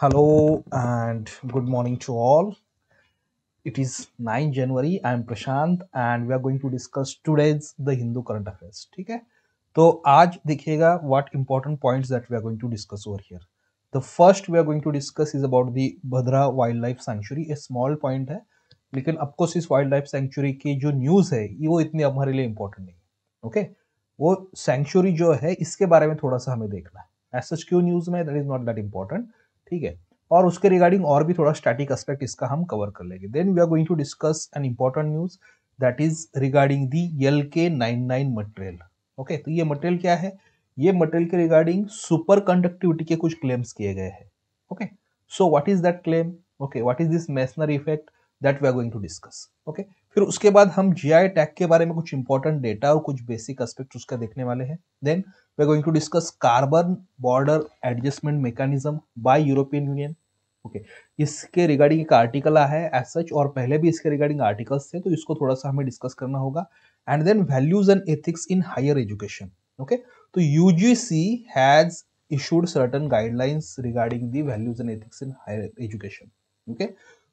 Hello and good morning to all. It is 9 January. I am Prashant and we are going to discuss today's the Hindu current affairs. ठीक है तो आज देखिएगा what important points that we are going to discuss over here. The first we are going to discuss is about the Bhadra Wildlife Sanctuary. A small point है लेकिन of course इस wild life sanctuary की जो news है ये वो इतनी हमारे लिए इम्पोर्टेंट नहीं है ओके वो सेंचुरी जो है इसके बारे में थोड़ा सा हमें देखना है एज सच क्यों न्यूज़ में that is not that important ठीक है और उसके रिगार्डिंग और भी थोड़ा स्टैटिक एस्पेक्ट इसका हम कवर कर लेंगे then we are going to discuss an important news that is regarding the L K nine nine material okay तो ये मटेरियल क्या है ये मटेरियल के रिगार्डिंग सुपर कंडक्टिविटी के कुछ क्लेम्स किए गए हैं okay so what is that claim okay what is this Meissner effect that we are going to discuss okay फिर उसके बाद हम जी आई टैग के बारे में कुछ इंपॉर्टेंट डेटा और कुछ बेसिक एस्पेक्ट उसका देखने वाले हैं then we going to discuss carbon border adjustment mechanism by European Union okay इसके रिगार्डिंग एक आर्टिकल आया है एज सच और पहले भी इसके रिगार्डिंग आर्टिकल्स थे तो इसको थोड़ा सा हमें डिस्कस करना होगा and then values and ethics in higher education okay तो U G C has issued certain guidelines regarding the values and ethics in higher education okay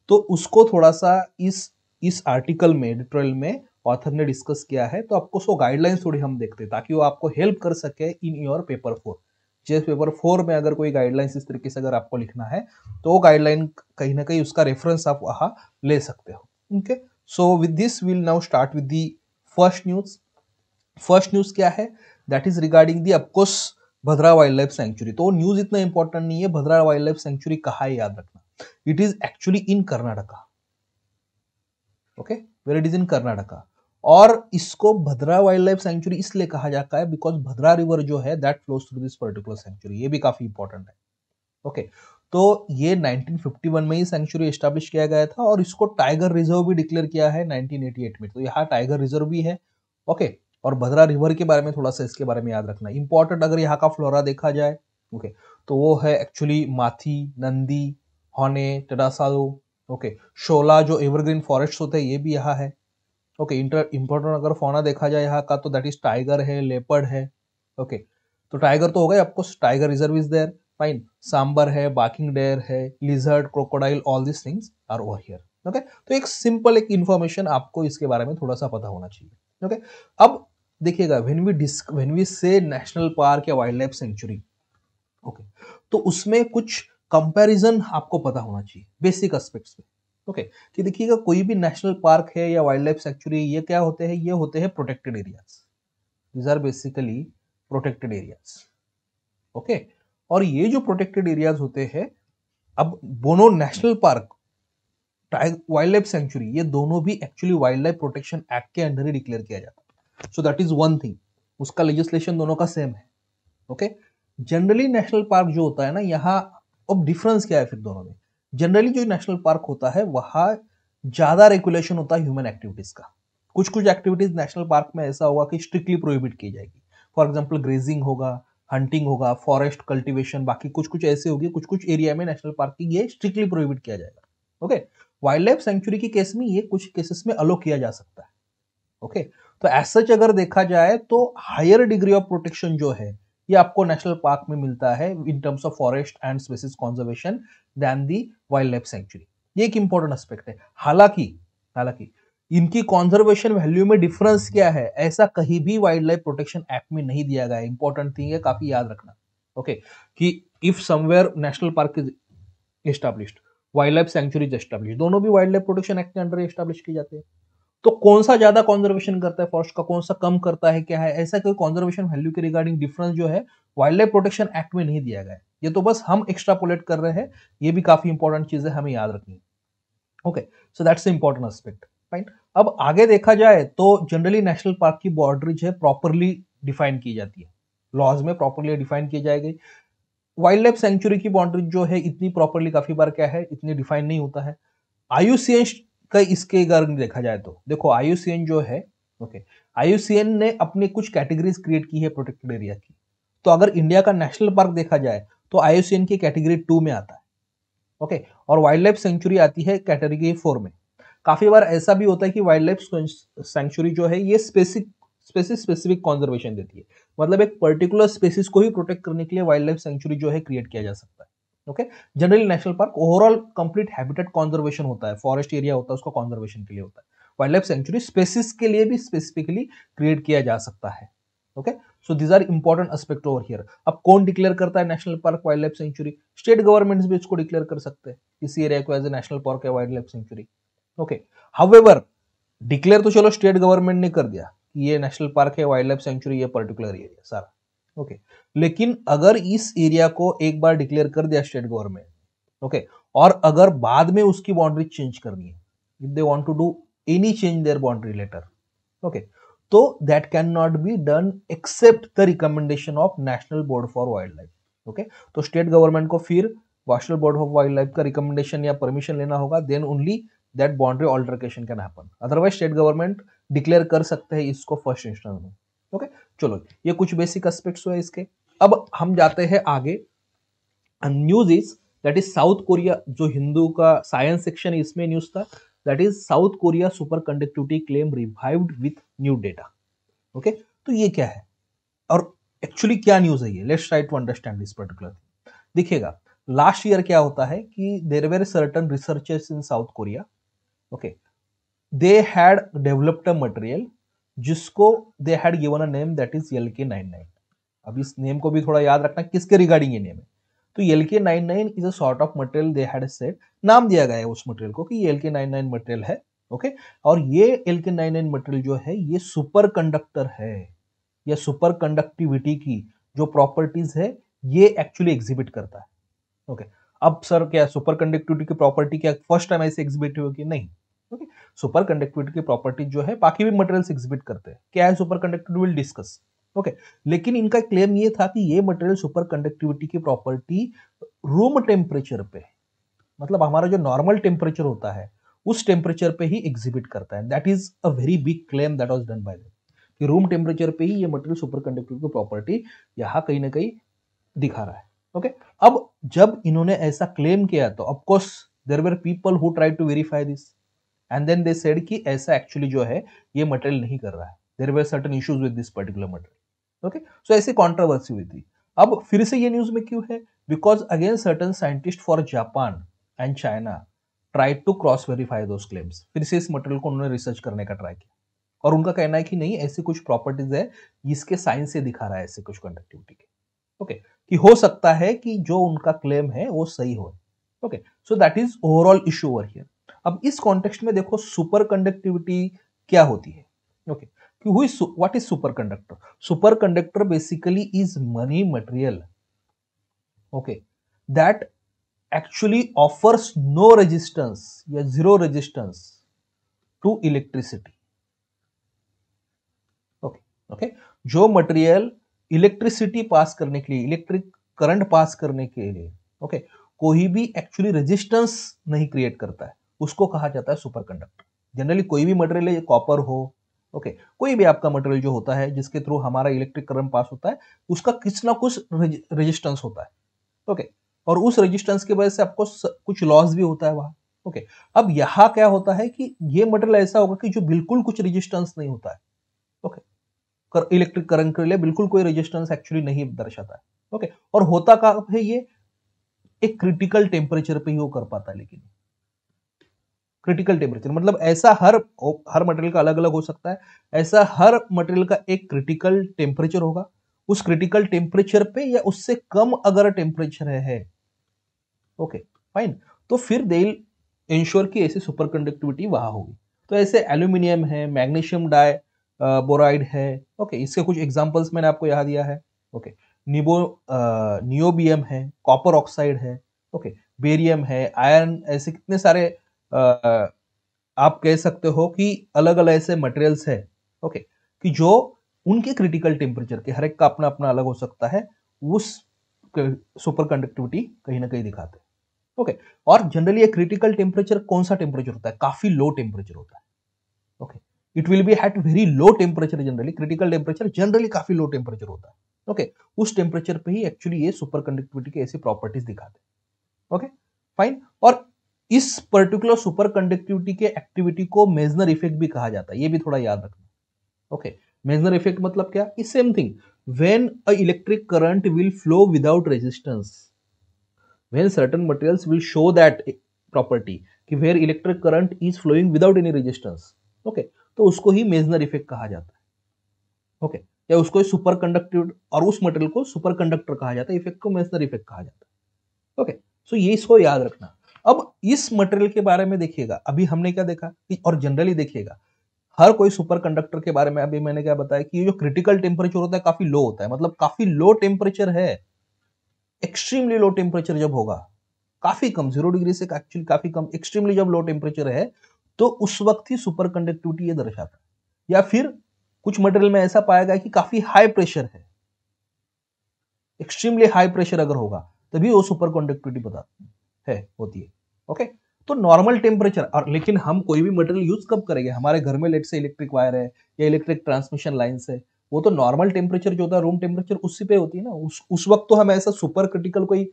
तो उसको थोड़ा सा इस इस आर्टिकल में एडिटोरियल में ऑथर ने डिस्कस किया है तो आपको सो गाइडलाइंस थोड़ी हम देखते हैं ताकि वो आपको हेल्प कर सके इन योर पेपर फोर जिस पेपर फोर में अगर कोई गाइडलाइंस इस तरीके से अगर आपको लिखना है तो वो गाइडलाइन कहीं ना कहीं उसका रेफरेंस आप वहाँ ले सकते हो okay so with this will now start with the first news first news क्या है that is regarding the of course Bhadra wild life sanctuary तो न्यूज इतना इंपॉर्टेंट नहीं है भद्रा वाइल्ड लाइफ सेंचुरी कहा है याद रखना it is actually in Karnataka okay where it is in Karnataka और इसको भद्रा वाइल्ड लाइफ सेंचुरी इसलिए कहा जाता है बिकॉज भद्रा रिवर जो है that flows through this particular sanctuary ये भी काफी इंपॉर्टेंट है ओके okay, तो ये 1951 में ही सेंचुरी एस्टेब्लिश किया गया था और इसको टाइगर रिजर्व भी डिक्लेयर किया है 1988 में तो यहाँ टाइगर रिजर्व भी है ओके okay, और भद्रा रिवर के बारे में थोड़ा सा इसके बारे में याद रखना इंपॉर्टेंट अगर यहाँ का फ्लोरा देखा जाए ओके okay, तो वो है एक्चुअली माथी नंदी हॉने टडासाओ ओके शोला जो एवरग्रीन फॉरेस्ट होते हैं ये भी यहाँ है ओके इंटर इम्पोर्टेंट अगर फोना देखा जाए यहाँ का तो दैट इज टाइगर है लेपर्ड है ओके तो टाइगर तो हो गए आपको tiger reserve is there fine sambar है बाकिंग डेयर है lizard crocodile all this things are over here okay तो एक सिंपल एक इन्फॉर्मेशन आपको इसके बारे में थोड़ा सा पता होना चाहिए ओके okay? अब देखिएगा when we disc when we say national park या वाइल्ड लाइफ सेंचुरी ओके तो उसमें कुछ कंपैरिजन आपको पता होना चाहिए बेसिक एस्पेक्ट्स में ओके कि देखिएगा कोई भी नेशनल पार्क है या वाइल्ड लाइफ सेंचुरी ये क्या होते हैं ये होते हैं protected areas these are basically protected areas okay और ये जो प्रोटेक्टेड एरियाज होते हैं अब बोनो national park wild life sanctuary ये दोनों भी actually wildlife protection act के अंडर ही डिक्लेयर किया जाता है so that is one thing उसका लेजिस्लेशन दोनों का सेम है ओके जनरली नेशनल पार्क जो होता है ना यहाँ अब डिफरेंस क्या है फिर दोनों में जनरली जो नेशनल पार्क होता है वहाँ ज़्यादा रेगुलेशन होता है ह्यूमन एक्टिविटीज़ का कुछ कुछ एक्टिविटीज़ नेशनल पार्क में ऐसा होगा कि स्ट्रिक्टली प्रोहिबिट की जाएगी फॉर एग्जाम्पल ग्रेजिंग होगा हंटिंग होगा फॉरेस्ट कल्टिवेशन बाकी कुछ कुछ ऐसे होगी कुछ कुछ एरिया में नेशनल पार्क की ये स्ट्रिक्टली प्रोहिबिट किया जाएगा ओके वाइल्ड लाइफ सेंचुरी के केस में ये कुछ केसेस में अलो किया जा सकता है ओके okay? तो एज सच अगर देखा जाए तो हायर डिग्री ऑफ प्रोटेक्शन जो है ये आपको नेशनल पार्क में मिलता है in terms of forest and species conservation than the wild life sanctuary ये एक इंपॉर्टेंट एस्पेक्ट है हालांकि हालांकि इनकी कॉन्जर्वेशन वैल्यू में डिफरेंस क्या है ऐसा कहीं भी वाइल्ड लाइफ प्रोटेक्शन एक्ट में नहीं दिया गया है इंपॉर्टेंट थिंग है काफी याद रखना ओके कि if somewhere national park is established wildlife is establish दोनों भी वाइल्ड लाइफ प्रोटेक्शन एक्ट के अंडर एस्टाब्लिश किए जाते हैं तो कौन सा ज्यादा कॉन्जर्वेशन करता है फॉरेस्ट का कौन सा कम करता है क्या है ऐसा कोई कॉन्जर्वेशन वैल्यू के रिगार्डिंग डिफरेंस जो है वाइल्ड लाइफ प्रोटेक्शन एक्ट में नहीं दिया गया ये तो बस हम एक्स्ट्रापोलेट कर रहे हैं ये भी काफी इंपॉर्टेंट चीज है हमें याद रखनी okay so that's important aspect fine अब आगे देखा जाए तो जनरली नेशनल पार्क की बाउंड्रीज है प्रॉपरली डिफाइन की जाती है लॉज में प्रॉपरली डिफाइन की जाएगी वाइल्ड लाइफ सेंचुरी की बाउंड्री जो है इतनी प्रॉपरली काफी बार क्या है इतनी डिफाइन नहीं होता है आयुसीएन कई इसके गर्ग देखा जाए तो देखो आयुसीएन जो है ओके आयुसीएन ने अपनी कुछ कैटेगरीज क्रिएट की है प्रोटेक्टेड एरिया की तो अगर इंडिया का नेशनल पार्क देखा जाए तो आयुसीएन की कैटेगरी टू में आता है ओके और वाइल्ड लाइफ सेंचुरी आती है कैटेगरी फोर में काफ़ी बार ऐसा भी होता है कि वाइल्ड लाइफ सेंचुरी जो है ये स्पेसिक स्पेसिस स्पेसिफिक कॉन्जर्वेशन देती है मतलब एक पर्टिकुलर स्पेसिस को ही प्रोटेक्ट करने के लिए वाइल्ड लाइफ सेंचुरी जो है क्रिएट किया जा सकता है okay generally national park overall complete habitat conservation होता है फॉरेस्ट एरिया होता है उसका कॉन्जर्वेशन के लिए होता है वाइल्ड लाइफ सेंचुरी स्पेसिस के लिए भी स्पेसिफिकली क्रिएट किया जा सकता है okay so these are important aspect over here अब कौन डिक्लेयर करता है national park wild life sanctuary state government भी इसको डिक्लेयर कर सकते हैं किसी एरिया को एज ए नेशनल पार्क या wild life sanctuary okay however declare तो चलो स्टेट गवर्नमेंट ने कर दिया कि ये नेशनल पार्क है वाइल्ड लाइफ सेंचुरी ये पर्टिकुलर एरिया सारा ओके लेकिन अगर इस एरिया को एक बार डिक्लेयर कर दिया स्टेट गवर्नमेंट ओके और अगर बाद में उसकी बाउंड्री चेंज करनी है if they want to do any change their boundary later okay तो that can not be done except the recommendation of national board for wildlife okay तो state government को फिर national board of wildlife का recommendation या permission लेना होगा then only that boundary altercation can happen otherwise state government declare कर सकते हैं इसको फर्स्ट इंस्टेंस में ओके चलो ये कुछ बेसिक एस्पेक्ट हुए इसके अब हम जाते हैं आगे news is that is South Korea जो हिंदू का साइंस सेक्शन इसमें न्यूज था that is South Korea superconductivity claim revived with new data okay तो ये क्या है और एक्चुअली क्या न्यूज है ये let's try to understand this particular दिखेगा देखिएगा लास्ट ईयर क्या होता है कि there were certain researchers in South Korea okay they had developed a material जिसको they had given a name that is L K nine nine अब इस name को भी थोड़ा याद रखना किसके रिगार्डिंग ये नेम है तो L K nine nine is a sort of material they had set नाम दिया गया है उस मटेरियल को कि L K nine nine material है ओके okay? और ये L K nine nine material जो है ये सुपर कंडक्टर है या सुपर कंडक्टिविटी की जो प्रॉपर्टीज है ये एक्चुअली एग्जिबिट करता है ओके okay? अब सर क्या सुपर कंडक्टिविटी की प्रॉपर्टी क्या फर्स्ट टाइम ऐसे एग्जिबिट होगी नहीं ओके सुपर कंडक्टिविटी की प्रॉपर्टी जो है बाकी भी मटेरियल्स एग्जिबिट करते हैं क्या है superconductivity will discuss okay लेकिन इनका क्लेम ये था कि ये मटेरियल सुपर कंडक्टिविटी की प्रॉपर्टी रूम टेम्परेचर पे मतलब हमारा जो नॉर्मल टेम्परेचर होता है उस टेम्परेचर पे ही एग्जिबिट करता है that is a very big claim that was done by कि रूम टेम्परेचर पे ही ये मटेरियल सुपर कंडक्टिविटी की प्रॉपर्टी यहाँ कहीं ना कहीं दिखा रहा है ओके okay? अब जब इन्होंने ऐसा क्लेम किया तो of course there were people who try to verify this and then they said कि ऐसा एक्चुअली जो है ये मटेरियल नहीं कर रहा है there were certain issues with this particular material okay so ऐसी कॉन्ट्रोवर्सी हुई थी अब फिर से ये न्यूज में क्यों है because again certain scientist for Japan and China try to cross verify दो क्लेम्स फिर से इस मटेरियल को उन्होंने रिसर्च करने का ट्राई किया और उनका कहना है कि नहीं ऐसी कुछ प्रॉपर्टीज है जिसके साइंस से दिखा रहा है ऐसे कुछ कंडक्टिविटी के ओके okay. कि हो सकता है कि जो उनका क्लेम है वो सही हो okay so that is overall issue over here अब इस कॉन्टेक्स्ट में देखो सुपर कंडक्टिविटी क्या होती है ओके हुई what is superconductor superconductor basically is many material okay that actually offers no resistance या zero resistance to electricity okay okay जो मटेरियल इलेक्ट्रिसिटी पास करने के लिए इलेक्ट्रिक करंट पास करने के लिए ओके okay, कोई भी एक्चुअली रेजिस्टेंस नहीं क्रिएट करता है उसको कहा जाता है सुपर कंडक्टर जनरली कोई भी मटेरियल है कॉपर हो ओके okay, कोई भी आपका मटेरियल जो होता है जिसके थ्रू हमारा इलेक्ट्रिक करंट पास होता है उसका कुछ ना कुछ रेजिस्टेंस होता है ओके okay, और उस रेजिस्टेंस की वजह से आपको कुछ लॉस भी होता है वहां ओके okay, अब यहाँ क्या होता है कि ये मटेरियल ऐसा होगा कि जो बिल्कुल कुछ रेजिस्टेंस नहीं होता है ओके कर, इलेक्ट्रिक करंट के लिए बिल्कुल कोई रेजिस्टेंस एक्चुअली नहीं दर्शाता है ओके और होता का है ये एक क्रिटिकल टेम्परेचर पे ही वो कर पाता है लेकिन क्रिटिकल टेम्परेचर मतलब ऐसा हर हर मटेरियल का अलग अलग हो सकता है ऐसा हर मटेरियल का एक क्रिटिकल टेम्परेचर होगा उस क्रिटिकल टेम्परेचर पे या उससे कम अगर टेम्परेचर है ओके फाइन तो फिर दे इंश्योर की ऐसी सुपर कंडक्टिविटी वहां होगी तो ऐसे एल्यूमिनियम है मैग्नीशियम डाय बोराइड है ओके इसके कुछ एग्जाम्पल्स मैंने आपको यहाँ दिया है ओके निबो नियोबियम है कॉपर ऑक्साइड है ओके बेरियम है आयरन ऐसे कितने सारे आप कह सकते हो कि अलग अलग ऐसे मटेरियल्स है ओके कि जो उनके क्रिटिकल टेम्परेचर के हर एक का अपना अपना अलग हो सकता है उस सुपर कंडक्टिविटी कहीं ना कहीं दिखाते ओके और जनरली ये क्रिटिकल टेम्परेचर कौन सा टेम्परेचर होता है काफी लो टेम्परेचर होता है okay it will be at very low temperature generally critical temperature generally काफी लो टेम्परेचर होता है ओके okay, उस टेम्परेचर पे ही एक्चुअली ये सुपर कंडक्टिविटी के ऐसी प्रॉपर्टीज दिखाते हैं ओके फाइन और इस पर्टिकुलर सुपर कंडक्टिविटी के एक्टिविटी को मेजनर इफेक्ट भी कहा जाता है ये भी थोड़ा याद रखना ओके मेजनर इफेक्ट मतलब क्या इस same thing when a electric current will flow without resistance when certain materials will show that property कि where electric current is flowing without any resistance okay तो उसको ही मेजनर इफेक्ट कहा जाता है ओके okay. या उसको सुपर कंडक्टिव और उस मटेरियल को सुपर कंडक्टर कहा जाता है इफेक्ट को मेजनर इफेक्ट कहा जाता है ओके okay. सो so ये इसको याद रखना अब इस मटेरियल के बारे में देखिएगा अभी हमने क्या देखा और जनरली देखिएगा हर कोई सुपर कंडक्टर के बारे में अभी मैंने क्या बताया कि जो क्रिटिकल टेम्परेचर होता है काफी लो होता है मतलब काफी लो टेम्परेचर है एक्सट्रीमली लो टेम्परेचर जब होगा काफी कम जीरो डिग्री से एक्चुअली काफी कम एक्सट्रीमली जब लो टेम्परेचर है तो उस वक्त ही सुपर कंडक्टिविटी ये दर्शाता है या फिर कुछ मटेरियल में ऐसा पाया गया कि काफी हाई प्रेशर है एक्सट्रीमली हाई प्रेशर अगर होगा तभी वो सुपर कंडक्टिविटी बता है होती है ओके तो नॉर्मल टेम्परेचर और लेकिन हम कोई भी मटेरियल यूज कब करेंगे हमारे घर में लेट से इलेक्ट्रिक वायर है या इलेक्ट्रिक ट्रांसमिशन लाइन्स है वो तो नॉर्मल टेम्परेचर जो होता है रूम टेम्परेचर उसी पे होती है ना उस उस वक्त तो हम ऐसा सुपर क्रिटिकल कोई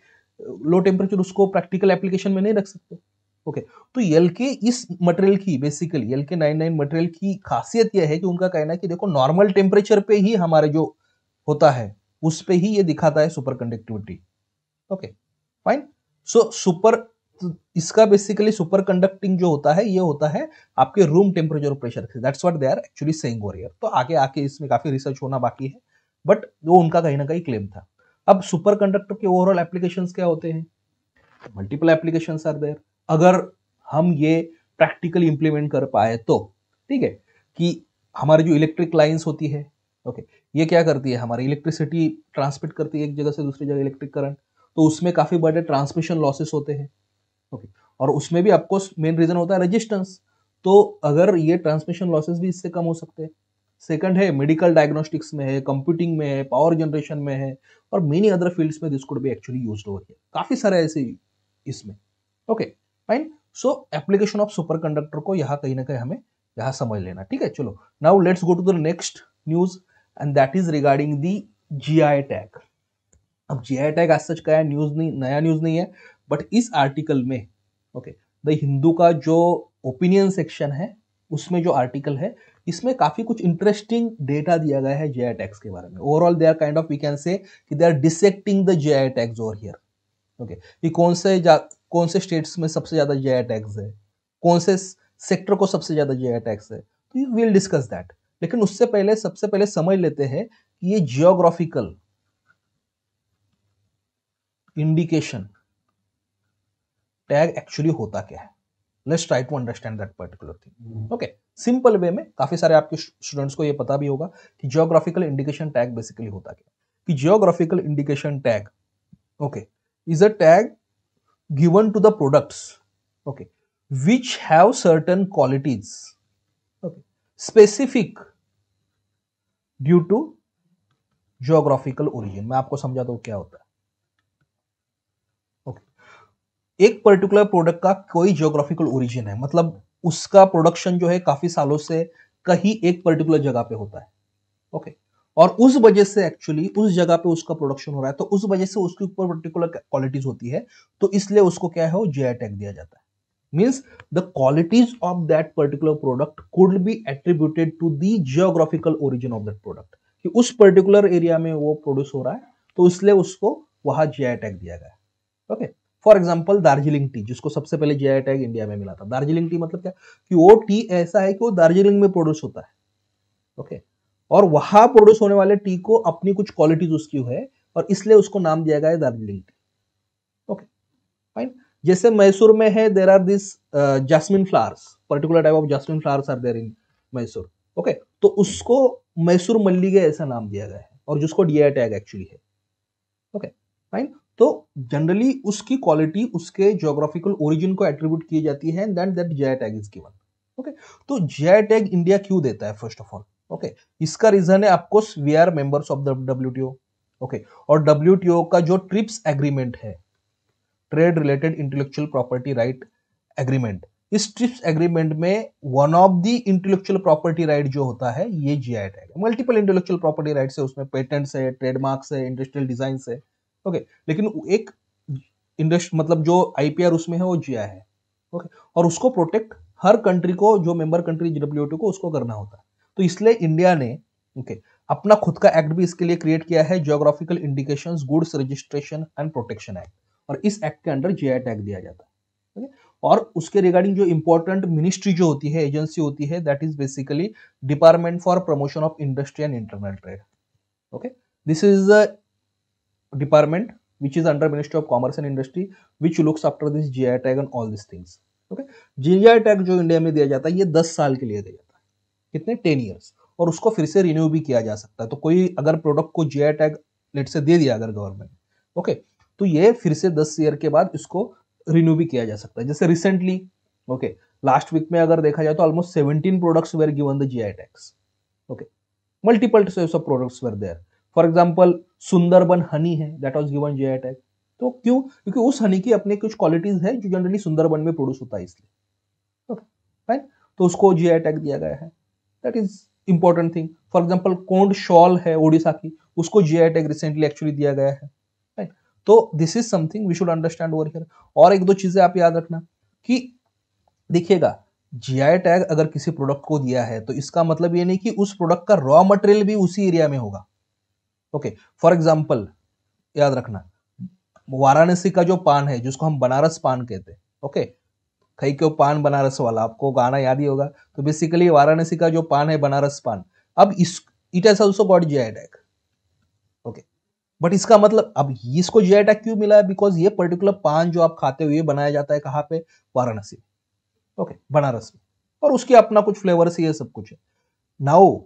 लो टेम्परेचर उसको प्रैक्टिकल एप्लीकेशन में नहीं रख सकते ओके okay. तो यल के इस मटेरियल की बेसिकली यल के नाइन नाइन मटेरियल की खासियत यह है कि उनका कहना है कि देखो नॉर्मल टेम्परेचर पे ही हमारे जो होता है उस पर ही ये दिखाता है superconductivity okay fine so super तो इसका बेसिकली सुपर कंडक्टिंग जो होता है ये होता है आपके रूम टेम्परेचर प्रेशर से that's what they are actually saying over तो आगे आके इसमें काफ़ी रिसर्च होना बाकी है बट वो उनका कहीं ना कहीं क्लेम था अब सुपर कंडक्टर के ओवरऑल एप्लीकेशन क्या होते हैं मल्टीपल एप्लीकेशन आर देयर अगर हम ये प्रैक्टिकली इंप्लीमेंट कर पाए तो ठीक है कि हमारी जो इलेक्ट्रिक लाइन्स होती है ओके ये क्या करती है हमारी इलेक्ट्रिसिटी ट्रांसमिट करती है एक जगह से दूसरी जगह इलेक्ट्रिक करंट तो उसमें काफ़ी बड़े ट्रांसमिशन लॉसेस होते हैं ओके और उसमें भी आपको मेन रीजन होता है रेजिस्टेंस तो अगर ये ट्रांसमिशन लॉसेस भी इससे कम हो सकते हैं सेकंड है मेडिकल डायग्नोस्टिक्स में है कंप्यूटिंग में है पावर जनरेशन में है और मेनी अदर फील्ड्स में this could be actually use over here काफ़ी सारे ऐसे इसमें okay fine so application of superconductor को यहाँ कहीं ना कहीं हमें यहाँ समझ लेना ठीक है चलो now let's go to the next news and that is regarding the G I tag अब जी आई टैग आज सच का न्यूज नहीं नया न्यूज नहीं है बट इस आर्टिकल में ओके द हिंदू का जो ओपिनियन सेक्शन है उसमें जो आर्टिकल है इसमें काफ़ी कुछ इंटरेस्टिंग डेटा दिया गया है जे टैक्स के बारे में overall they are kind of we can say that they are dissecting the G tags over here okay कि कौन से कौन से स्टेट्स में सबसे ज़्यादा जे आई टैक्स है कौन से सेक्टर को सबसे ज़्यादा जे आई टैक्स है तो यू विल डिस्कस दैट लेकिन उससे पहले सबसे पहले समझ लेते हैं कि ये जियोग्राफिकल इंडिकेशन टैग एक्चुअली होता क्या है let's try to understand that particular thing okay simple way में काफ़ी सारे आपके स्टूडेंट्स को ये पता भी होगा कि जियोग्राफिकल इंडिकेशन टैग बेसिकली होता क्या कि geographical indication tag okay is a tag given to the products okay which have certain qualities okay specific due to geographical origin मैं आपको समझाता हूँ क्या होता है एक पर्टिकुलर प्रोडक्ट का कोई जियोग्राफिकल ओरिजिन है मतलब उसका प्रोडक्शन जो है काफी सालों से कहीं एक पर्टिकुलर जगह पे होता है ओके okay. और उस वजह से एक्चुअली उस जगह पे उसका प्रोडक्शन हो रहा है तो उस वजह से उसके ऊपर पर्टिकुलर क्वालिटीज होती है तो इसलिए उसको क्या है वो जे टैग दिया जाता है means the qualities of that particular product could be attributed to the geographical origin of that product कि उस पर्टिकुलर एरिया में वो प्रोड्यूस हो रहा है तो इसलिए उसको वहां जे टैग दिया गया okay okay. For example Darjeeling tea जिसको सबसे पहले जी टैग इंडिया में मिला था दार्जिलिंग टी मतलब क्या कि वो टी ऐसा है कि वो दार्जिलिंग में प्रोड्यूस होता है ओके okay? और वहां प्रोड्यूस होने वाले टी को अपनी कुछ क्वालिटीज उसकी है और इसलिए उसको नाम दिया गया है दार्जिलिंग टी ओके फाइन जैसे मैसूर में है there are this jasmine flowers particular type of jasmine flowers are there in Mysore okay तो उसको मैसूर मल्लिगे ऐसा नाम दिया गया है और जिसको डी टैग एक्चुअली है ओके okay, फाइन तो जनरली उसकी क्वालिटी उसके जोग्राफिकल ओरिजिन को एट्रीब्यूट की जाती है and that G tag is given okay तो जे टैग इंडिया क्यों देता है फर्स्ट ऑफ ऑल ओके इसका रीजन है आपको we are members of the W okay और डब्ल्यू का जो ट्रिप्स एग्रीमेंट है trade related intellectual property right agreement इस ट्रिप्स एग्रीमेंट में one of the intellectual property right जो होता है ये G tag multiple intellectual property rights है उसमें पेटेंट्स है ट्रेडमार्क्स है इंडस्ट्रियल डिजाइन है ओके लेकिन एक इंडस्ट्री मतलब जो आईपीआर उसमें है वो जिया है ओके और उसको प्रोटेक्ट हर कंट्री को जो मेंबर कंट्री डब्ल्यू को उसको करना होता है तो इसलिए इंडिया ने ओके अपना खुद का एक्ट भी इसके लिए क्रिएट किया है geographical indication goods registration and protection act और इस एक्ट के अंडर आई टैग दिया जाता है ओके और उसके रिगार्डिंग जो इंपॉर्टेंट मिनिस्ट्री जो होती है एजेंसी होती है that is basically department for promotion of industry and internal trade okay this is the department which is under Ministry of Commerce and Industry which looks after this GI tag and all these things. Okay GI tag जो India में दिया जाता है ये दस साल के लिए दिया जाता है कितने टेन ईयर्स और उसको फिर से रिन्यू भी किया जा सकता है तो कोई अगर प्रोडक्ट को जीआई टैग लेट से दे दिया अगर गवर्नमेंट ने ओके तो ये फिर से दस ईयर के बाद इसको रिन्यू भी किया जा सकता है जैसे रिसेंटली ओके लास्ट वीक में अगर देखा जाए तो almost seventeen products were given the G I tags okay multiple products were there for example Sundarban honey है that was given G a tag तो क्यों क्योंकि उस हनी की अपने कुछ क्वालिटीज है जो जनरली सुंदरबन में प्रोड्यूस होता है इसलिए राइट तो उसको जी टैग e दिया गया है that is important thing for example कोंड शॉल है ओडिशा की उसको जी टैग रिसेंटली एक्चुअली दिया गया है तो this is something we should understand over here और एक दो चीजें आप याद रखना कि देखिएगा जी टैग e अगर किसी प्रोडक्ट को दिया है तो इसका मतलब ये नहीं कि उस प्रोडक्ट का रॉ मटेरियल भी उसी एरिया में होगा ओके फॉर एग्जाम्पल याद रखना वाराणसी का जो पान है जिसको हम बनारस पान कहते हैं ओके कई क्यों पान बनारस वाला आपको गाना याद ही होगा तो बेसिकली वाराणसी का जो पान है बनारस पान अब इस it has also got G I tag okay but इसका मतलब अब इसको जी आई टैग क्यों मिला है बिकॉज ये पर्टिकुलर पान जो आप खाते हुए बनाया जाता है कहाँ पे वाराणसी ओके okay, बनारस में और उसके अपना कुछ फ्लेवर्स ये सब कुछ है नाउ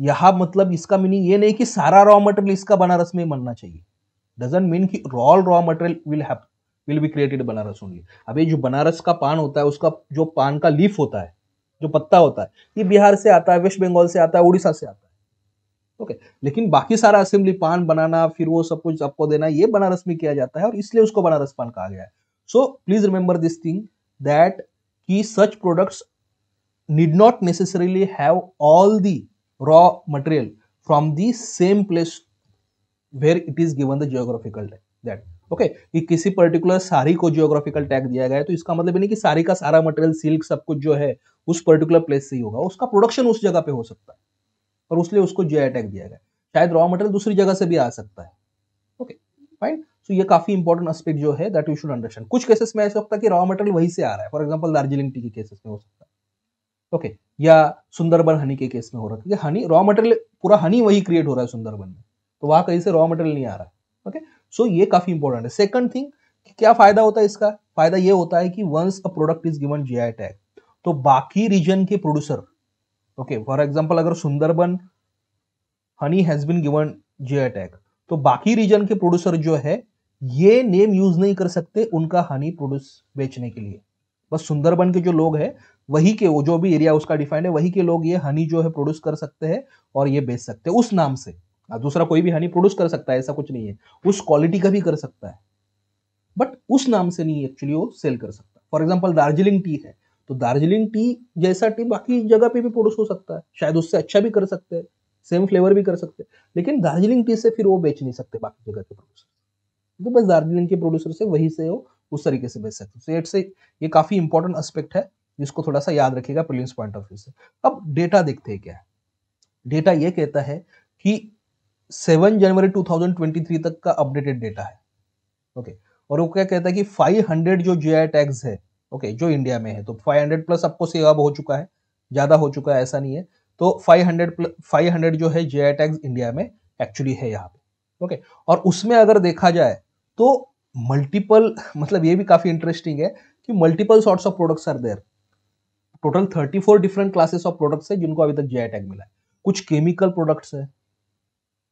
यहां मतलब इसका मीनिंग ये नहीं कि सारा रॉ मटेरियल इसका बनारस में बनना चाहिए डजेंट मीन कि रॉल रॉ मटेरियल विल हैप will be created Banaras only अब ये जो बनारस का पान होता है उसका जो पान का लीफ होता है जो पत्ता होता है ये बिहार से आता है वेस्ट बंगाल से आता है उड़ीसा से आता है ओके लेकिन बाकी सारा असेंबली पान बनाना फिर वो सब कुछ आपको देना ये बनारस में किया जाता है और इसलिए उसको बनारस पान कहा गया है so please remember this thing that की such products need not necessarily have all the raw material from the same place where it is given the geographical tag that okay okay, कि किसी पर्टिकुलर सारी को geographical tag दिया गया है तो इसका मतलब नहीं कि सारी का सारा मटेरियल सिल्क सब कुछ जो है उस पर्टिकुलर प्लेस से ही होगा उसका प्रोडक्शन उस जगह पे हो सकता है और उसलिए उसको जीआई टैग दिया गया शायद रॉ मटेरियल दूसरी जगह से भी आ सकता है ओके फाइन सो ये काफी इंपॉर्टेंट एस्पेक्ट जो है दैट यू शुड अंडरस्टैंड कुछ केसेस में ऐसा होता है कि रॉ मटेरियल वहीं से आ रहा है for example Darjeeling tea cases में हो सकता है ओके okay, या सुंदरबन हनी के केस में हो रहा है क्योंकि हनी रॉ मटेरियल पूरा हनी वही क्रिएट हो रहा है सुंदरबन में तो वहां कहीं से रॉ मटेरियल नहीं आ रहा है ओके सो ये काफी इंपॉर्टेंट है सेकंड थिंग क्या फायदा होता है इसका फायदा ये होता है कि once a product is given GI tag तो बाकी रीजन के प्रोड्यूसर ओके फॉर एग्जाम्पल अगर Sundarban honey has been given GI tag तो बाकी रीजन के प्रोड्यूसर जो है ये नेम यूज नहीं कर सकते उनका हनी प्रोड्यूस बेचने के लिए बस सुंदरबन के जो लोग हैं वही के वो जो भी एरिया उसका डिफाइंड है वही के लोग ये हनी जो है प्रोड्यूस कर सकते हैं और ये बेच सकते हैं उस नाम से दूसरा कोई भी हनी प्रोड्यूस कर सकता है ऐसा कुछ नहीं है उस क्वालिटी का भी कर सकता है बट उस नाम से नहीं एक्चुअली वो सेल कर सकता फॉर एग्जाम्पल दार्जिलिंग टी है तो दार्जिलिंग टी जैसा टी बाकी जगह पे भी प्रोड्यूस हो सकता है शायद उससे अच्छा भी कर सकते हैं सेम फ्लेवर भी कर सकते हैं लेकिन दार्जिलिंग टी से फिर वो बेच नहीं सकते बाकी जगह के प्रोड्यूसर तो बस दार्जिलिंग के प्रोड्यूसर से वही से वो उस तरीके से बेच सकते तो ये काफ़ी इंपॉर्टेंट एस्पेक्ट है इसको थोड़ा सा याद रखिएगा प्रिलिम्स पॉइंट ऑफ व्यू से अब डेटा देखते हैं क्या डेटा ये कहता है कि 7 जनवरी 2023 तक का अपडेटेड डेटा है ओके और वो क्या कहता है कि 500 जो जी टैग्स है ओके जो इंडिया में है तो 500 प्लस आपको सेवा अब हो चुका है ज़्यादा हो चुका है ऐसा नहीं है तो 500 प्लस हंड्रेड जो है जी टैग्स इंडिया में एक्चुअली है यहाँ पे ओके और उसमें अगर देखा जाए तो मल्टीपल मतलब ये भी काफ़ी इंटरेस्टिंग है कि multiple sorts of products are there total 34 different classes of products है जिनको अभी तक जीआई टैग मिला है कुछ केमिकल प्रोडक्ट्स है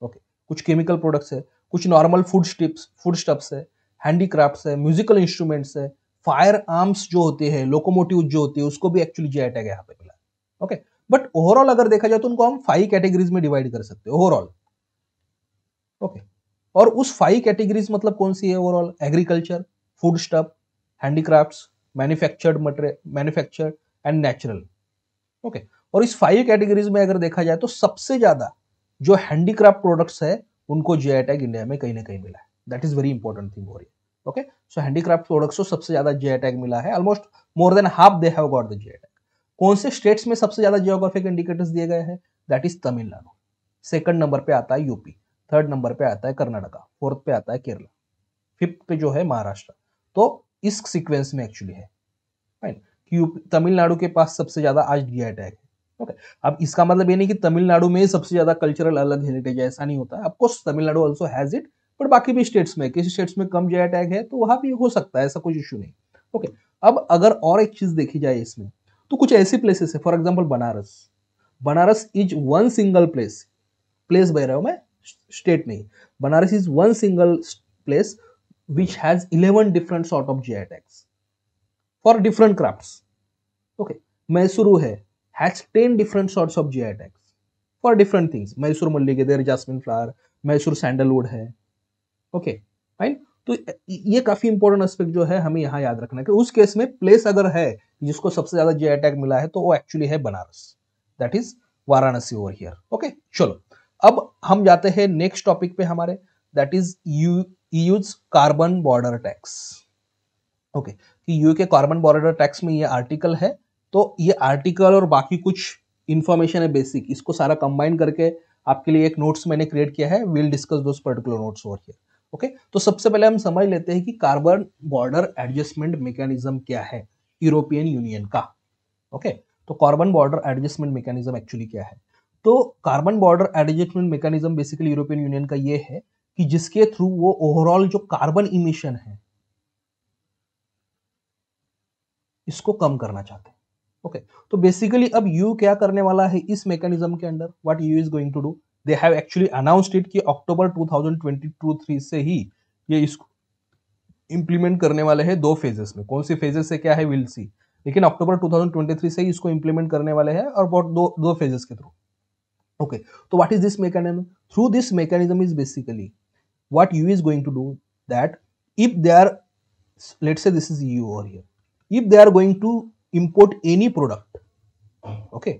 ओके कुछ केमिकल प्रोडक्ट्स है कुछ normal foodstuffs foodstuffs है हैंडीक्राफ्ट्स है म्यूजिकल इंस्ट्रूमेंट्स है फायर आर्म्स जो होते हैं लोकोमोटिव जो होते हैं उसको भी एक्चुअली जीआई टैग यहाँ पे मिला ओके बट ओवरऑल अगर देखा जाए तो उनको हम फाइव कैटेगरीज में डिवाइड कर सकते हैं ओवरऑल ओके और उस फाइव कैटेगरीज मतलब कौन सी है overall agriculture foodstuff handicraft manufactured material manufactured and natural okay और इस फाइव कैटेगरीज में अगर देखा जाए तो सबसे ज्यादा जो हैंडीक्राफ्ट प्रोडक्ट्स है उनको जे टैग इंडिया में कहीं ना कहीं मिला है that is very important thing or okay so handicraft products को सबसे ज्यादा जे टैग मिला है almost more than half they have got the GI tag कौन से स्टेट्स में सबसे ज्यादा जियोग्राफिक इंडिकेटर्स दिए गए हैं that is Tamil Nadu second number पे आता है यूपी थर्ड नंबर पे आता है कर्नाटका फोर्थ पे आता है केरला फिफ्थ पे जो है महाराष्ट्र तो इस सीक्वेंस में एक्चुअली है फाइन कि तमिलनाडु के पास सबसे ज़्यादा आज डी आई टैग है ओके अब इसका मतलब ये नहीं कि तमिलनाडु में सबसे ज़्यादा कल्चरल अलग हेरिटेज है ऐसा नहीं होता है of course Tamil Nadu also has it but बाकी भी स्टेट्स में किसी स्टेट्स में कम जी टैग है तो वहां भी हो सकता है ऐसा कोई इशू नहीं ओके अब अगर और एक चीज़ देखी जाए इसमें तो कुछ ऐसी प्लेसेस है for example Banaras Banaras is one single place place बह रहा हूं मैं स्टेट नहीं Banaras is one single place which has eleven different sort of GI tags for different different okay Okay, है has ten different sorts of GI GI for different things Mysore Malli के there jasmine flower, Mysore sandalwood है. Okay Okay, fine तो ये काफी important aspect जो है हमें यहाँ याद रखना है कि उस केस में प्लेस अगर है जिसको सबसे ज्यादा जी अटैक मिला है तो वो एक्चुअली है Banaras that is Varanasi over here okay चलो अब हम जाते हैं नेक्स्ट टॉपिक पे हमारे that is EU EU's carbon border tax okay कि यू के कार्बन बॉर्डर टैक्स में ये आर्टिकल है तो ये आर्टिकल और बाकी कुछ इन्फॉर्मेशन है बेसिक इसको सारा कंबाइन करके आपके लिए एक नोट्स मैंने क्रिएट किया है will discuss those particular notes over here okay तो सबसे पहले हम समझ लेते हैं कि कार्बन बॉर्डर एडजस्टमेंट मैकेनिज्म क्या है यूरोपियन यूनियन का ओके okay? तो carbon border adjustment mechanism actually क्या है तो carbon border adjustment mechanism basically European Union का ये है कि जिसके थ्रू वो ओवरऑल जो कार्बन इमिशन है इसको कम करना चाहते हैं ओके okay. तो बेसिकली अब यू क्या करने वाला है इस मैकेनिज्म के under what EU is going to do they have actually announced it कि अक्टूबर 2022-3 से ही ये इसको इंप्लीमेंट करने वाले हैं दो फेजेस में कौन से फेजेस से क्या है विल सी लेकिन अक्टूबर 2023 से ही इसको इंप्लीमेंट करने वाले हैं और बहुत दो दो फेजेस के थ्रू ओके तो what is this mechanism through this mechanism is basically what EU is going to do that if they are let say this is EU और here if they are going to import any product okay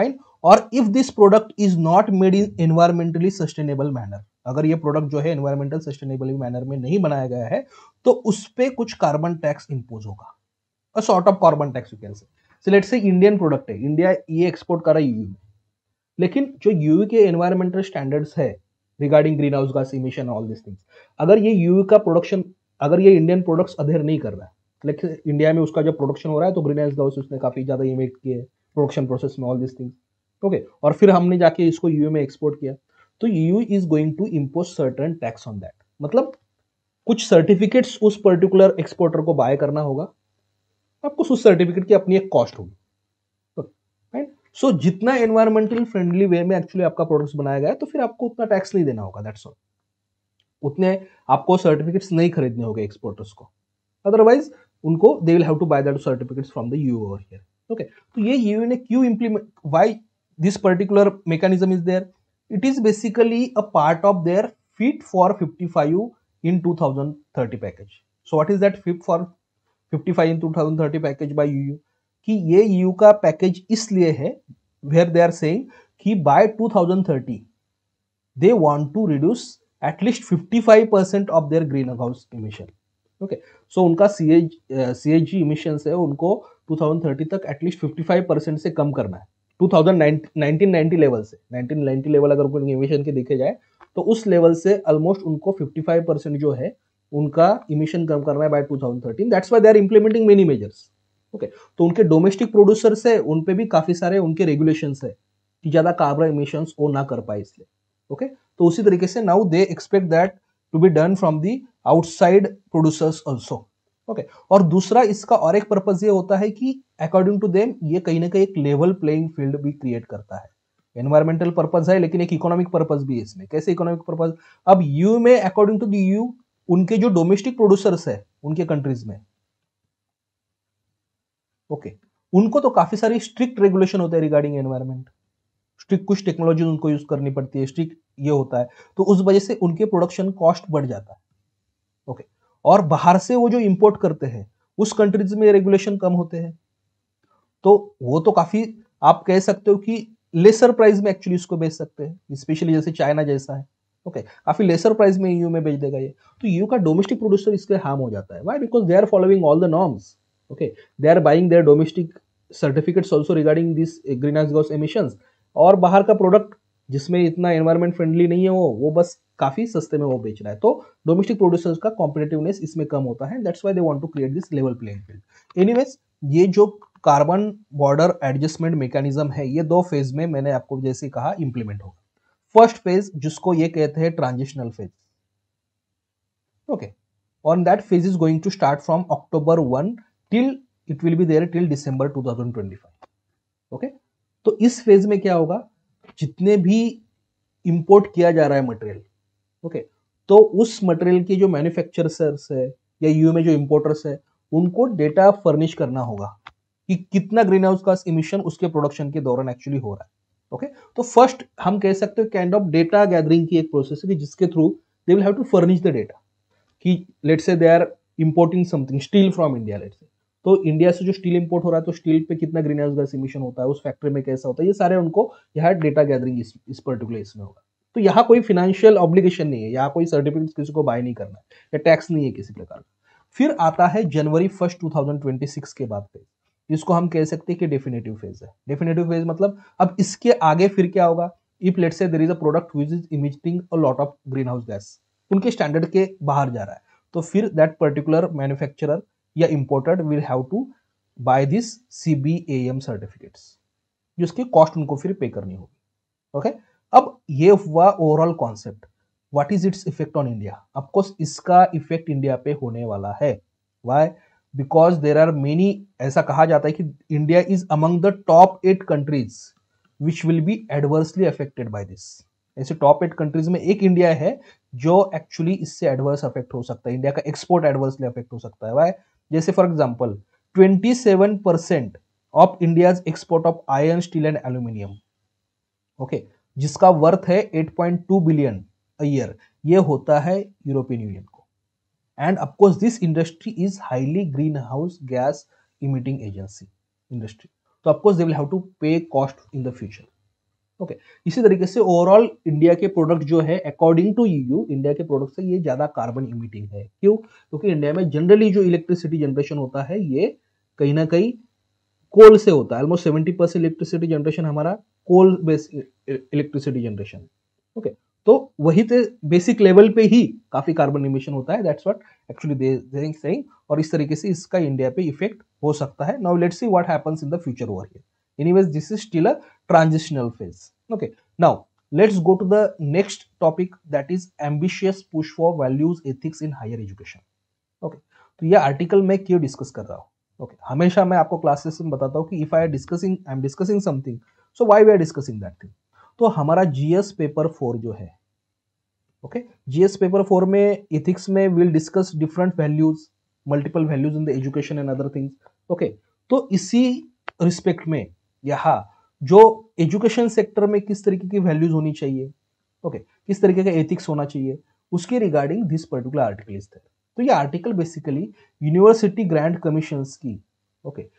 fine और if this product is not made in environmentally sustainable manner अगर ये product जो है environmental sustainable manner में नहीं बनाया गया है तो उस पर कुछ कार्बन टैक्स इंपोज होगा a sort of carbon tax you can say so let say Indian product है इंडिया ये एक्सपोर्ट कर रहा है यूयू में लेकिन जो यूयू के एनवायरमेंटल स्टैंडर्ड्स है regarding greenhouse gas emission all this things अगर ये यूयू का प्रोडक्शन अगर ये इंडियन प्रोडक्ट्स अधेर नहीं कर रहा है लाइक इंडिया में उसका जब प्रोडक्शन हो रहा है तो ग्रीन हाउस गैस उसने काफ़ी ज़्यादा इमेट किए प्रोडक्शन प्रोसेस में ऑल दिस थिंग्स ओके और फिर हमने जाके इसको यू में एक्सपोर्ट किया तो EU is going to impose certain tax on that मतलब कुछ सर्टिफिकेट्स उस पर्टिकुलर एक्सपोर्टर को बाय करना होगा आपको उस सर्टिफिकेट की अपनी एक कॉस्ट होगी राइट सो तो, जितना एनवायरमेंटल फ्रेंडली वे में एक्चुअली आपका प्रोडक्ट्स बनाया गया है तो फिर आपको उतना टैक्स नहीं देना होगा दैट्स ऑल उतने आपको सर्टिफिकेट्स नहीं खरीदने होंगे एक्सपोर्टर्स को अदरवाइज उनको they will have to buy that certificates from the EU over here okay तो ये यू ने क्यों implement why this particular mechanism is there it is basically a part of their fit for 55 in 2030 package so what is that fit for 55 in 2030 package by EU कि ये EU का package इसलिए है where they are saying कि by 2030 they want to reduce at least 55 of their greenhouse emission okay okay. So so, उनका C H C H G emissions है उनको 2030 तक एटलीस्ट 55 परसेंट से कम करना है 2019 1990 लेवल से 1990 लेवल अगर उनके इमिशन के देखे जाए तो उस लेवल से ऑलमोस्ट उनको 55 परसेंट जो है उनका इमिशन कम करना है by 2013 that's why they are implementing many measures okay तो उनके डोमेस्टिक प्रोड्यूसर्स है उन पर भी काफ़ी सारे उनके रेगुलेशन है कि ज़्यादा कार्बन इमिशंस वो ना कर पाए इसलिए ओके okay? तो उसी तरीके से now they expect that to be done from the outside producers also okay और दूसरा इसका और एक पर्पज ये होता है कि अकॉर्डिंग टू देम ये कहीं ना कहीं एक लेवल प्लेइंग फील्ड भी क्रिएट करता है एनवायरमेंटल पर्पज है लेकिन एक इकोनॉमिक पर्पज भी है इसमें कैसे इकोनॉमिक पर्पज अब यू में अकॉर्डिंग टू दू उनके जो डोमेस्टिक प्रोड्यूसर्स है उनके कंट्रीज में ओके okay. उनको तो काफी सारी स्ट्रिक्ट रेगुलेशन होते हैं रिगार्डिंग एनवायरमेंट स्ट्रिक्ट कुछ टेक्नोलॉजी उनको यूज करनी पड़ती है स्ट्रिक्ट ये होता है तो उस वजह से उनके प्रोडक्शन कॉस्ट बढ़ जाता है ओके और बाहर से वो जो इम्पोर्ट करते हैं उस कंट्रीज में रेगुलेशन कम होते हैं तो वो तो काफी आप कह सकते हो कि लेसर प्राइस में एक्चुअली उसको बेच सकते हैं स्पेशली जैसे चाइना जैसा है ओके okay. काफी लेसर प्राइस में यू में बेच देगा ये तो यू का डोमेस्टिक प्रोड्यूसर इसके हार्म हो जाता है why because they are following all the norms okay they are buying their domestic certificates also regarding this greenhouse gas emissions और बाहर का प्रोडक्ट जिसमें इतना एनवायरमेंट फ्रेंडली नहीं है वो वो बस काफ़ी सस्ते में वो बेच रहा है तो डोमेस्टिक प्रोड्यूसर्स का कॉम्पिटेटिवनेस इसमें कम होता है that's why they want to create this level playing field anyways ये जो कार्बन बॉर्डर एडजस्टमेंट मेकेनिज्म है ये दो फेज में मैंने आपको जैसे कहा इंप्लीमेंट होगा फर्स्ट फेज जिसको ये कहते हैं transitional phase okay on that phase is going to start from October one till it will be there till December 2025 okay okay? तो इस फेज में क्या होगा जितने भी इंपोर्ट किया जा रहा है मटेरियल ओके तो उस मटेरियल की जो मैन्युफैक्चरर्स है या यू में जो इम्पोर्टर्स है उनको डेटा फर्निश करना होगा कि कितना ग्रीन हाउस का इमिशन उसके प्रोडक्शन के दौरान एक्चुअली हो रहा है ओके okay? तो फर्स्ट हम कह सकते हैं काइंड ऑफ डेटा गैदरिंग की एक प्रोसेस है कि जिसके through they will have to furnish the data कि let say they are importing something steel from India let say तो इंडिया से जो स्टील इंपोर्ट हो रहा है तो स्टील पे कितना ग्रीन हाउस गैस इमिशन होता है उस फैक्ट्री में कैसा होता है ये सारे उनको यहाँ डेटा गैदरिंग इस, इस पर्टिकुलर इसमें होगा तो यहाँ कोई फाइनेंशियल ऑब्लिगेशन नहीं है यहाँ कोई सर्टिफिकेट किसी को बाय नहीं करना है या टैक्स नहीं है किसी प्रकार फिर आता है जनवरी फर्स्ट टू के बाद पे जिसको हम कह सकते हैं कि डेफिनेटिव फेज है डेफिनेटिव फेज मतलब अब इसके आगे फिर क्या होगा if let say there is a product which is emitting a lot of greenhouse gas उनके स्टैंडर्ड के बाहर जा रहा है तो फिर दैट पर्टिकुलर मैन्युफैक्चरर या imported will have to buy this C B A M certificates जिसकी कॉस्ट उनको फिर पे करनी होगी ओके okay? अब ये हुआ overall concept what is its effect on India of course इसका इफेक्ट इंडिया पे होने वाला है why because there are many ऐसा कहा जाता है कि India is among the top eight countries which will be adversely affected by this ऐसे टॉप एट कंट्रीज में एक इंडिया है जो एक्चुअली इससे एडवर्स अफेक्ट हो सकता है इंडिया का एक्सपोर्ट एडवर्सली अफेक्ट हो सकता है वाई जैसे for example twenty seven percent of India's export of iron steel and aluminium okay जिसका वर्थ है 8.2 बिलियन ईयर ये होता है यूरोपियन यूनियन को and of course this industry is highly greenhouse gas emitting agency industry तो of course they will have to pay cost in the future okay इसी तरीके से ओवरऑल इंडिया के प्रोडक्ट जो है अकॉर्डिंग टू यू इंडिया के product से ये ज़्यादा कार्बन इमिटिंग है क्यों क्योंकि तो इंडिया में जनरली जो इलेक्ट्रिसिटी जनरेशन होता है ये कहीं ना कहीं कोल से होता है almost seventy percent electricity generation हमारा coal based electricity generation okay तो वही तो बेसिक लेवल पे ही काफी कार्बन इमिशन होता है that's what actually they saying और इस तरीके से इसका इंडिया पे इफेक्ट हो सकता है now let's see what happens in the future over here anyways this is still a transitional phase okay now let's go to the next topic that is ambitious push for values ethics in higher education okay तो ये article मैं क्यों discuss कर रहा हूं okay okay, हमेशा मैं आपको क्लासेस में बताता हूँ कि if I are discussing I am discussing something so why we are discussing that thing तो हमारा जीएस पेपर फोर जो है ओके जीएस पेपर फोर में इथिक्स में will discuss different values multiple values in the education and other things okay तो इसी respect में यहाँ जो एजुकेशन सेक्टर में किस तरीके की वैल्यूज होनी चाहिए ओके okay, किस तरीके का एथिक्स होना चाहिए उसके regarding this particular article is there तो ये article basically University Grant Commission की ओके okay,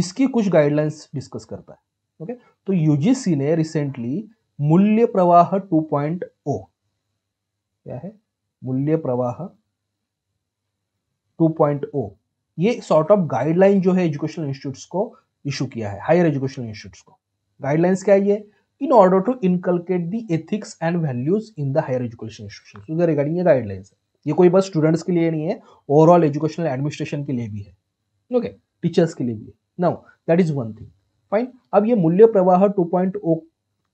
इसकी कुछ गाइडलाइंस डिस्कस करता है ओके okay? तो यूजीसी ने रिसेंटली मूल्य प्रवाह 2.0 क्या है मूल्य प्रवाह 2.0 ये सॉर्ट ऑफ गाइडलाइन जो है एजुकेशनल इंस्टीट्यूट्स को इशू किया है हायर एजुकेशनल इंस्टीट्यूट्स को गाइडलाइंस क्या है ये in order to inculcate the ethics and values in the higher education institutions. So, तो regarding the guidelines. ये कोई बस स्टूडेंट्स के लिए नहीं है ओवरऑल एजुकेशनल एडमिनिस्ट्रेशन के लिए भी है ओके टीचर्स के लिए भी है now that is one thing fine अब ये Mulya Pravah two point O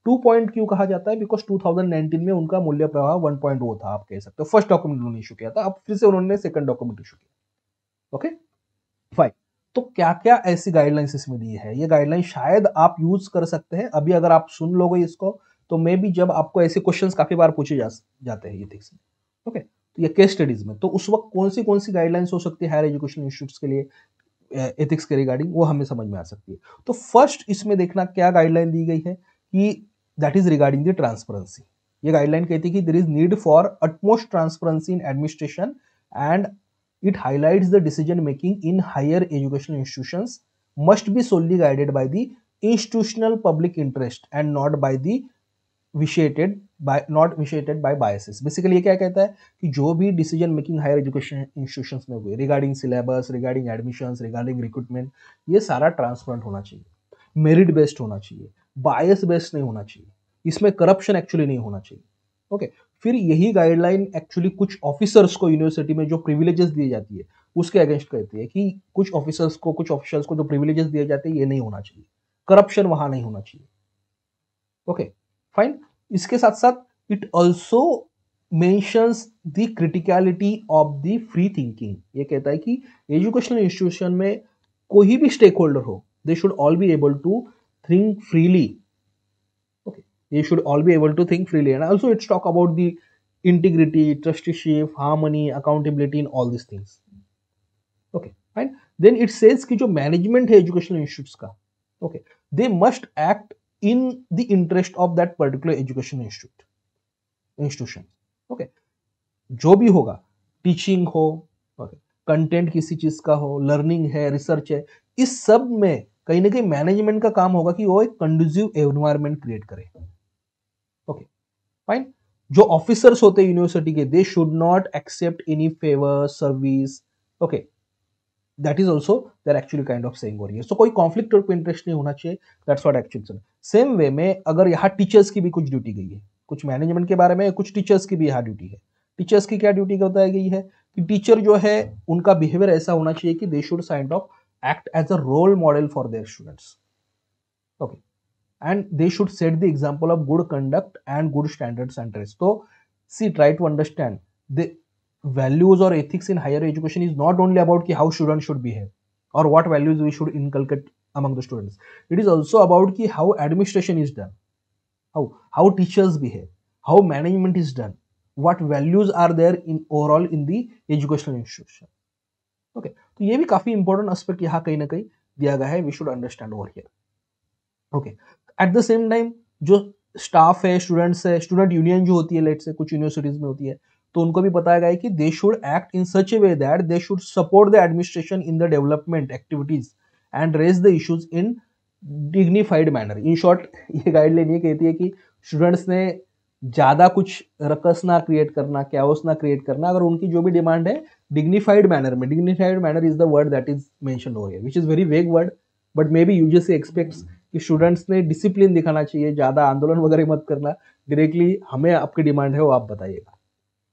two point क्यों कहा जाता है बिकॉज टू में उनका मूल्य प्रवाह वन पॉइंट oh था आप कह सकते हो फर्स्ट डॉक्यूमेंट उन्होंने इशू किया था अब फिर से उन्होंने सेकंड डॉक्यूमेंट इशू किया ओके फाइन तो क्या क्या ऐसी गाइडलाइंस इसमें दी है ये गाइडलाइन शायद आप यूज कर सकते हैं अभी अगर आप सुन लोगे इसको तो मे भी जब आपको ऐसे क्वेश्चंस काफी बार पूछे जा, जाते हैं ये ओके okay. या केस स्टडीज में तो उस वक्त कौन सी कौन सी गाइडलाइंस हो सकती है हायर एजुकेशन इंस्टीट्यूट्स के लिए एथिक्स के रिगार्डिंग वो हमें समझ में आ सकती है तो फर्स्ट इसमें देखना क्या गाइडलाइन दी गई है कि that is regarding the transparency ये गाइडलाइन कहती है कि there is need for utmost transparency in administration and it highlights the decision making in higher education institutions must be solely guided by the institutional public interest and not by the vitiated by not vitiated by biases basically ये क्या कहता है कि जो भी decision making higher education institution में हुए regarding syllabus regarding admission regarding recruitment ये सारा ट्रांसपेरेंट होना चाहिए मेरिट बेस्ड होना चाहिए बायस बेस्ड नहीं होना चाहिए इसमें करप्शन एक्चुअली नहीं होना चाहिए ओके okay, फिर यही गाइडलाइन एक्चुअली कुछ ऑफिसर्स को यूनिवर्सिटी में जो प्रिविलेजेस दी जाती है उसके अगेंस्ट कहती है कि कुछ ऑफिसर्स को कुछ ऑफिसर्स को जो प्रिविलेजेस दिए जाते हैं ये नहीं होना चाहिए करप्शन वहां नहीं होना चाहिए ओके okay, फाइन इसके साथ साथ it also mentions the criticality of the free thinking ये कहता है कि एजुकेशनल इंस्टीट्यूशन में कोई भी स्टेक होल्डर हो they should all be able to think freely okay they should all be able to think freely and also it's talk about the integrity trusteeship harmony accountability in all this things okay right then it tells की जो management है educational institute का okay they must act in the interest of that particular education institute institution okay जो भी होगा teaching हो content okay, किसी चीज का हो लर्निंग है रिसर्च है इस सब में कहीं ना कहीं मैनेजमेंट का काम होगा कि वो एक कंडूसिव एनवायरमेंट क्रिएट करे ओके फाइन जो ऑफिसर्स होते हैं यूनिवर्सिटी के they should not accept any favour service okay that is also there actually kind of saying हो रही है सो कोई कॉन्फ्लिक्ट और कोई इंटरेस्ट नहीं होना चाहिए that's what actual same way में अगर यहाँ टीचर्स की भी कुछ ड्यूटी गई है कुछ मैनेजमेंट के बारे में कुछ टीचर्स की भी यहाँ ड्यूटी है टीचर्स की क्या ड्यूटी बताया गई है कि टीचर जो है उनका बिहेवियर ऐसा होना चाहिए कि they should kind of act as a role model for their students okay and they should set the example of good conduct and good standards and dress तो see try to understand values or ethics in higher education is not only about ki how students should behave or what values we should inculcate among the students it is also about ki how administration is done how how teachers behave how management is done what values are there in overall in the educational institution okay okay, तो ये भी काफी important aspect यहाँ कहीं ना कहीं दिया गया है we should understand over here okay at the same time जो स्टाफ है स्टूडेंट्स है स्टूडेंट यूनियन जो होती है लेट से कुछ यूनिवर्सिटीज में होती है तो उनको भी बताया गया कि they should act in such a way that they should support the administration in the development activities and raise the issues in dignified manner in short ये गाइडलाइन ये कहती है कि स्टूडेंट्स ने ज़्यादा कुछ रकस ना क्रिएट करना क्याओस ना क्रिएट करना अगर उनकी जो भी डिमांड है डिग्निफाइड मैनर में dignified manner is the word that is mentioned over which is very vague word but may be users expects कि स्टूडेंट्स ने डिसिप्लिन दिखाना चाहिए ज़्यादा आंदोलन वगैरह मत करना डायरेक्टली हमें आपकी डिमांड है वो आप बताइएगा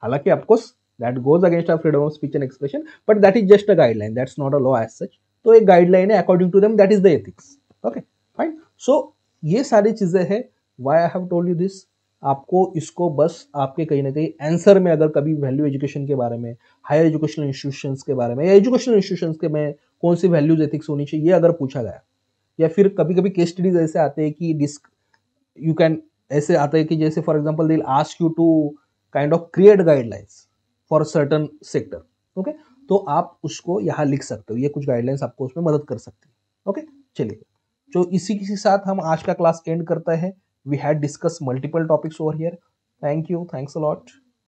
हालांकि of course that goes against our freedom of speech and expression but that is just a guideline that's not a law as such तो एक गाइडलाइन है according to them that is the ethics okay fine so ये सारी चीज़ें हैं why I have told you this आपको इसको बस आपके कहीं ना कहीं आंसर में अगर कभी वैल्यू एजुकेशन के बारे में हायर एजुकेशनल इंस्टीट्यूशंस के बारे में या एजुकेशनल इंस्टीट्यूशंस के में कौन सी वैल्यूज एथिक्स होनी चाहिए ये अगर पूछा गया या फिर कभी कभी केस स्टडीज ऐसे आते हैं कि डिस्क यू कैन ऐसे आते हैं कि जैसे for example they'll ask you to kind of create guidelines for certain sector okay तो आप उसको यहाँ लिख सकते हो ये कुछ गाइडलाइंस आपको उसमें मदद कर सकती है ओके चलिए तो इसी के साथ हम आज का क्लास एंड करता है we had discuss multiple topics over here thank you thanks a lot